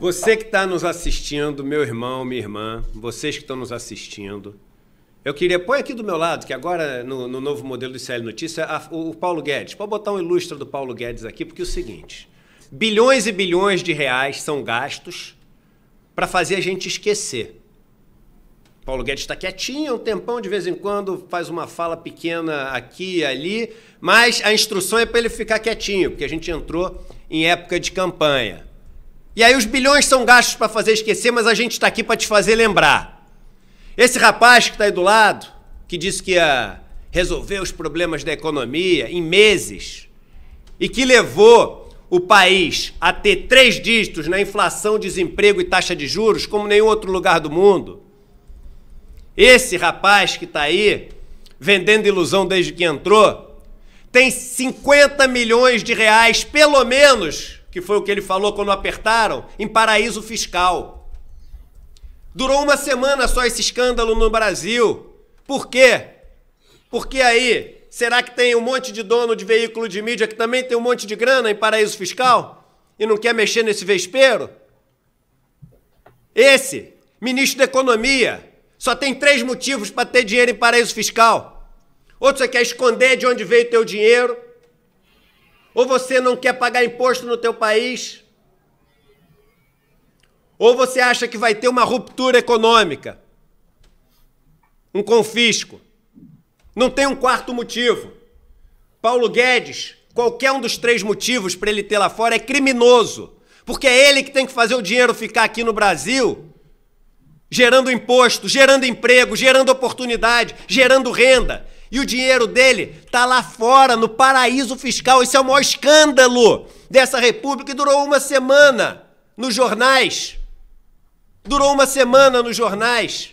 Você que está nos assistindo, meu irmão, minha irmã, vocês que estão nos assistindo, eu queria. Põe aqui do meu lado, que agora no, no novo modelo do CL Notícia, a, o, o, Paulo Guedes. Pode botar um ilustra do Paulo Guedes aqui, porque é o seguinte: bilhões e bilhões de reais são gastos para fazer a gente esquecer. Paulo Guedes está quietinho, um tempão, de vez em quando faz uma fala pequena aqui e ali, mas a instrução é para ele ficar quietinho, porque a gente entrou em época de campanha. E aí os bilhões são gastos para fazer esquecer, mas a gente está aqui para te fazer lembrar. Esse rapaz que está aí do lado, que disse que ia resolver os problemas da economia em meses e que levou o país a ter três dígitos na inflação, desemprego e taxa de juros como nenhum outro lugar do mundo. Esse rapaz que está aí vendendo ilusão desde que entrou tem 50 milhões de reais, pelo menos, que foi o que ele falou quando apertaram, em paraíso fiscal. Durou uma semana só esse escândalo no Brasil. Por quê? Porque aí, será que tem um monte de dono de veículo de mídia que também tem um monte de grana em paraíso fiscal e não quer mexer nesse vespeiro? Esse, ministro da Economia, só tem três motivos para ter dinheiro em paraíso fiscal. Outro, você quer esconder de onde veio teu dinheiro. Ou você não quer pagar imposto no teu país? Ou você acha que vai ter uma ruptura econômica? Um confisco? Não tem um quarto motivo. Paulo Guedes, qualquer um dos três motivos para ele ter lá fora é criminoso, porque é ele que tem que fazer o dinheiro ficar aqui no Brasil, gerando imposto, gerando emprego, gerando oportunidade, gerando renda. E o dinheiro dele tá lá fora, no paraíso fiscal. Isso é o maior escândalo dessa república e durou uma semana nos jornais. Durou uma semana nos jornais.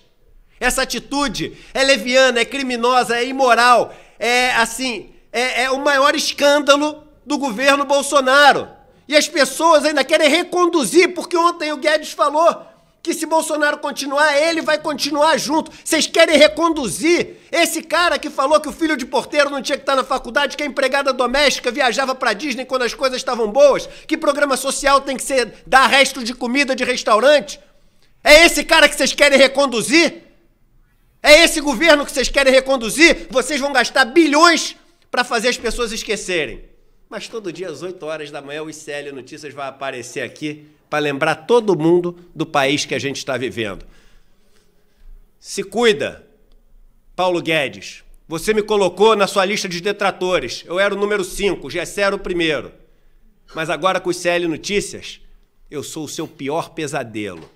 Essa atitude é leviana, é criminosa, é imoral, é assim, é, é o maior escândalo do governo Bolsonaro. E as pessoas ainda querem reconduzir, porque ontem o Guedes falou que se Bolsonaro continuar, ele vai continuar junto. Vocês querem reconduzir esse cara que falou que o filho de porteiro não tinha que estar na faculdade, que a empregada doméstica viajava para Disney quando as coisas estavam boas, que programa social tem que ser dar resto de comida de restaurante. É esse cara que vocês querem reconduzir? É esse governo que vocês querem reconduzir? Vocês vão gastar bilhões para fazer as pessoas esquecerem. Mas todo dia, às 8 horas da manhã, o ICL Notícias vai aparecer aqui para lembrar todo mundo do país que a gente está vivendo. Se cuida, Paulo Guedes. Você me colocou na sua lista de detratores. Eu era o número 5, Já era o primeiro. Mas agora com o ICL Notícias, eu sou o seu pior pesadelo.